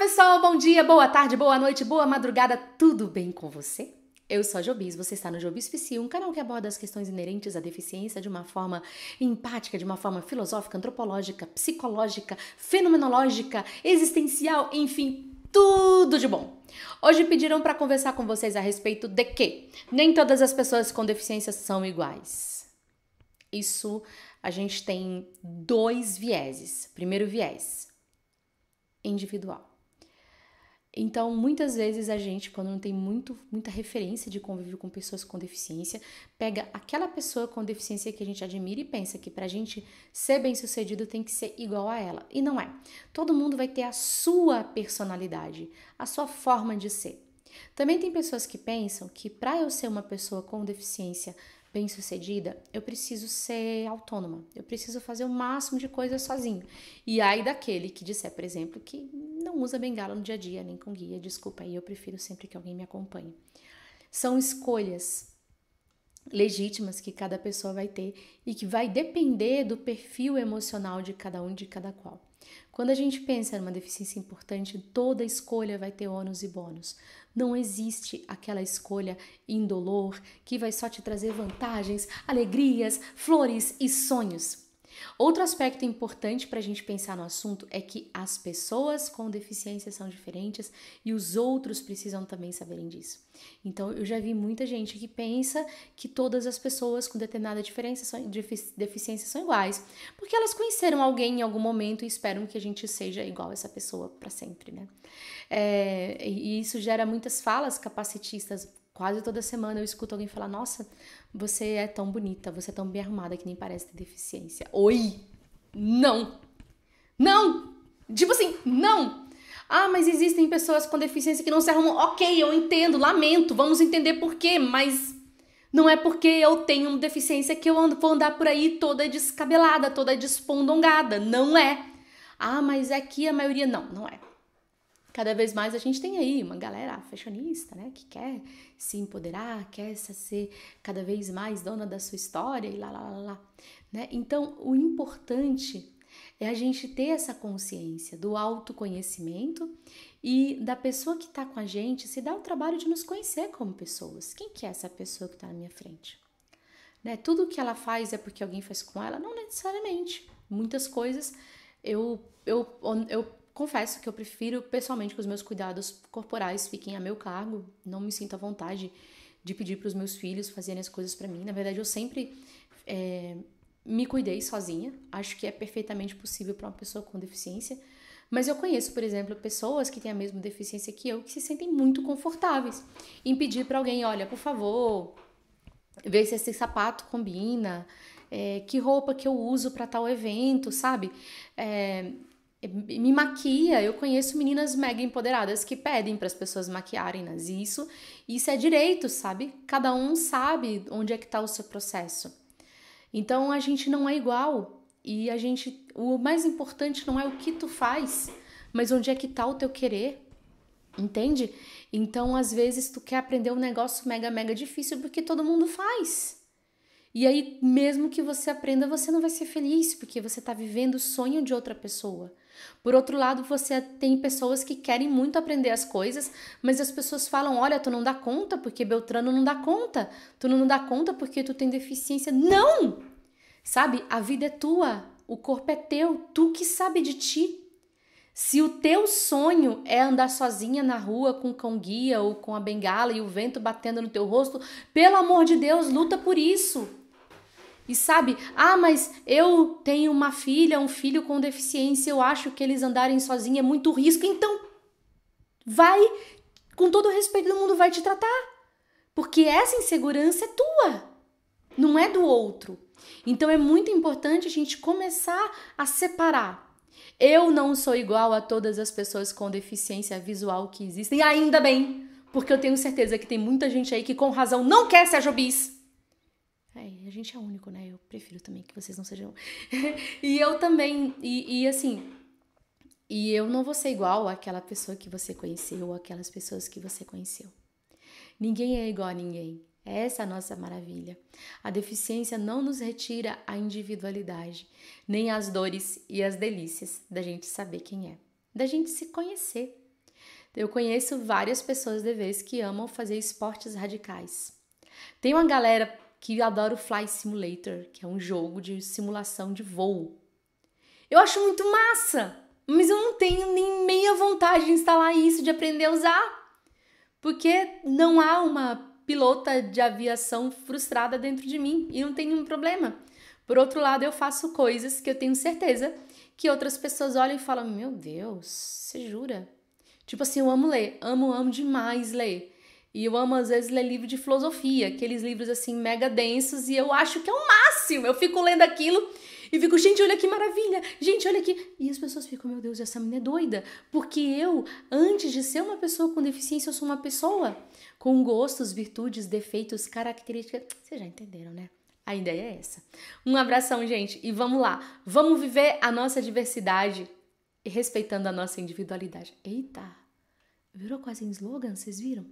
pessoal, bom dia, boa tarde, boa noite, boa madrugada, tudo bem com você? Eu sou a Jobis, você está no Jobis PC, um canal que aborda as questões inerentes à deficiência de uma forma empática, de uma forma filosófica, antropológica, psicológica, fenomenológica, existencial, enfim, tudo de bom. Hoje pediram para conversar com vocês a respeito de que nem todas as pessoas com deficiência são iguais. Isso a gente tem dois vieses. Primeiro viés, individual. Então, muitas vezes a gente, quando não tem muito, muita referência de convívio com pessoas com deficiência, pega aquela pessoa com deficiência que a gente admira e pensa que para a gente ser bem sucedido tem que ser igual a ela. E não é. Todo mundo vai ter a sua personalidade, a sua forma de ser. Também tem pessoas que pensam que para eu ser uma pessoa com deficiência bem-sucedida, eu preciso ser autônoma, eu preciso fazer o máximo de coisas sozinho. E aí daquele que disser, por exemplo, que não usa bengala no dia a dia, nem com guia, desculpa aí, eu prefiro sempre que alguém me acompanhe. São escolhas legítimas que cada pessoa vai ter e que vai depender do perfil emocional de cada um, de cada qual. Quando a gente pensa numa deficiência importante, toda escolha vai ter ônus e bônus. Não existe aquela escolha indolor que vai só te trazer vantagens, alegrias, flores e sonhos. Outro aspecto importante para a gente pensar no assunto é que as pessoas com deficiência são diferentes e os outros precisam também saberem disso. Então, eu já vi muita gente que pensa que todas as pessoas com determinada diferença são, deficiência são iguais, porque elas conheceram alguém em algum momento e esperam que a gente seja igual a essa pessoa para sempre, né? É, e isso gera muitas falas capacitistas Quase toda semana eu escuto alguém falar: Nossa, você é tão bonita, você é tão bem arrumada que nem parece ter deficiência. Oi! Não! Não! Tipo assim, não! Ah, mas existem pessoas com deficiência que não se arrumam. Ok, eu entendo, lamento, vamos entender por quê, mas não é porque eu tenho deficiência que eu ando, vou andar por aí toda descabelada, toda despondongada. Não é. Ah, mas aqui é a maioria. Não, não é cada vez mais a gente tem aí uma galera fashionista, né, que quer se empoderar, quer ser cada vez mais dona da sua história e lá, lá, lá, lá, né? Então, o importante é a gente ter essa consciência do autoconhecimento e da pessoa que está com a gente se dá o trabalho de nos conhecer como pessoas. Quem que é essa pessoa que está na minha frente? Né? Tudo que ela faz é porque alguém faz com ela? Não necessariamente. Muitas coisas eu, eu, eu Confesso que eu prefiro pessoalmente que os meus cuidados corporais fiquem a meu cargo, não me sinto à vontade de pedir para os meus filhos fazerem as coisas para mim. Na verdade, eu sempre é, me cuidei sozinha, acho que é perfeitamente possível para uma pessoa com deficiência. Mas eu conheço, por exemplo, pessoas que têm a mesma deficiência que eu que se sentem muito confortáveis em pedir para alguém: olha, por favor, ver se esse sapato combina, é, que roupa que eu uso para tal evento, sabe? É, me maquia. Eu conheço meninas mega empoderadas que pedem para as pessoas maquiarem nas isso. Isso é direito, sabe? Cada um sabe onde é que está o seu processo. Então a gente não é igual e a gente o mais importante não é o que tu faz, mas onde é que está o teu querer. Entende? Então, às vezes, tu quer aprender um negócio mega, mega difícil porque todo mundo faz. E aí, mesmo que você aprenda, você não vai ser feliz, porque você está vivendo o sonho de outra pessoa. Por outro lado, você tem pessoas que querem muito aprender as coisas, mas as pessoas falam: olha, tu não dá conta porque Beltrano não dá conta, tu não dá conta porque tu tem deficiência. Não! Sabe, a vida é tua, o corpo é teu, tu que sabe de ti. Se o teu sonho é andar sozinha na rua com o cão guia ou com a bengala e o vento batendo no teu rosto, pelo amor de Deus, luta por isso. E sabe, ah, mas eu tenho uma filha, um filho com deficiência, eu acho que eles andarem sozinhos é muito risco, então vai, com todo o respeito do mundo, vai te tratar. Porque essa insegurança é tua, não é do outro. Então é muito importante a gente começar a separar. Eu não sou igual a todas as pessoas com deficiência visual que existem, ainda bem, porque eu tenho certeza que tem muita gente aí que com razão não quer ser jobis é, a gente é único, né? Eu prefiro também que vocês não sejam. e eu também. E, e assim. E eu não vou ser igual àquela pessoa que você conheceu, ou aquelas pessoas que você conheceu. Ninguém é igual a ninguém. Essa é a nossa maravilha. A deficiência não nos retira a individualidade, nem as dores e as delícias da gente saber quem é, da gente se conhecer. Eu conheço várias pessoas de vez que amam fazer esportes radicais. Tem uma galera que adoro o Fly Simulator, que é um jogo de simulação de voo. Eu acho muito massa, mas eu não tenho nem meia vontade de instalar isso, de aprender a usar, porque não há uma pilota de aviação frustrada dentro de mim e não tem nenhum problema. Por outro lado, eu faço coisas que eu tenho certeza que outras pessoas olham e falam: Meu Deus, você jura? Tipo assim, eu amo ler, amo, amo demais ler. E eu amo, às vezes, ler livro de filosofia, aqueles livros assim mega densos, e eu acho que é o máximo. Eu fico lendo aquilo e fico, gente, olha que maravilha, gente, olha que. E as pessoas ficam, meu Deus, essa menina é doida. Porque eu, antes de ser uma pessoa com deficiência, eu sou uma pessoa com gostos, virtudes, defeitos, características. Vocês já entenderam, né? A ideia é essa. Um abração, gente, e vamos lá. Vamos viver a nossa diversidade respeitando a nossa individualidade. Eita! Virou quase um slogan, vocês viram?